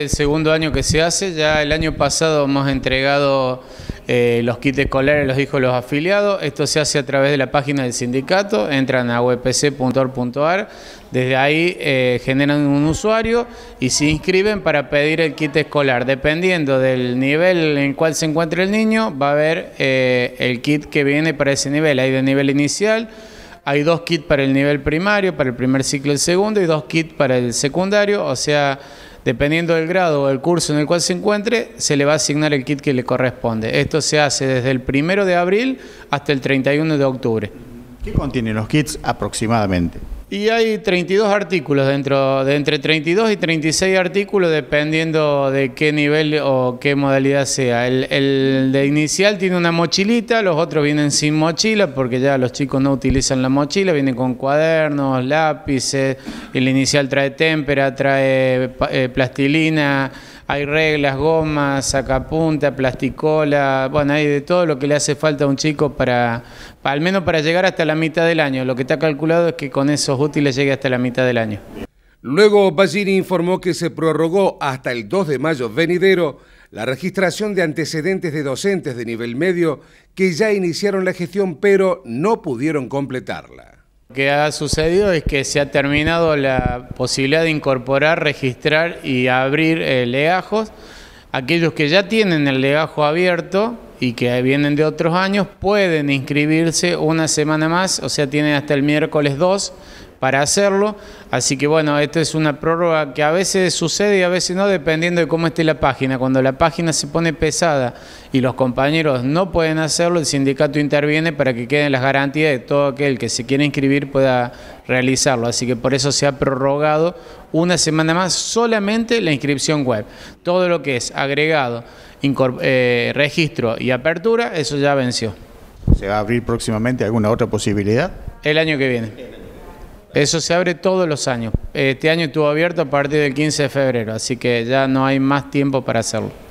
El segundo año que se hace, ya el año pasado hemos entregado eh, los kits escolares a los hijos de los afiliados. Esto se hace a través de la página del sindicato, entran a wpc.org.ar, desde ahí eh, generan un usuario y se inscriben para pedir el kit escolar. Dependiendo del nivel en cual se encuentre el niño, va a haber eh, el kit que viene para ese nivel. Hay de nivel inicial, hay dos kits para el nivel primario, para el primer ciclo y el segundo, y dos kits para el secundario, o sea Dependiendo del grado o el curso en el cual se encuentre, se le va a asignar el kit que le corresponde. Esto se hace desde el primero de abril hasta el 31 de octubre. ¿Qué contienen los kits aproximadamente? Y hay 32 artículos dentro, de entre 32 y 36 artículos, dependiendo de qué nivel o qué modalidad sea. El, de inicial tiene una mochilita, los otros vienen sin mochila, porque ya los chicos no utilizan la mochila, vienen con cuadernos, lápices, el inicial trae témpera, trae eh, plastilina hay reglas, gomas, sacapunta, plasticola, bueno, hay de todo lo que le hace falta a un chico para, al menos para llegar hasta la mitad del año. Lo que está calculado es que con esos útiles llegue hasta la mitad del año. Luego, Ballini informó que se prorrogó hasta el 2 de mayo venidero la registración de antecedentes de docentes de nivel medio que ya iniciaron la gestión pero no pudieron completarla. Lo que ha sucedido es que se ha terminado la posibilidad de incorporar, registrar y abrir eh, legajos. Aquellos que ya tienen el legajo abierto y que vienen de otros años pueden inscribirse una semana más, o sea, tienen hasta el miércoles 2 para hacerlo. Así que bueno, esto es una prórroga que a veces sucede y a veces no, dependiendo de cómo esté la página. Cuando la página se pone pesada y los compañeros no pueden hacerlo, el sindicato interviene para que queden las garantías de todo aquel que se quiera inscribir pueda realizarlo. Así que por eso se ha prorrogado una semana más solamente la inscripción web. Todo lo que es agregado, eh, registro y apertura, eso ya venció. ¿Se va a abrir próximamente alguna otra posibilidad? El año que viene. Eso se abre todos los años. Este año estuvo abierto a partir del 15 de febrero, así que ya no hay más tiempo para hacerlo.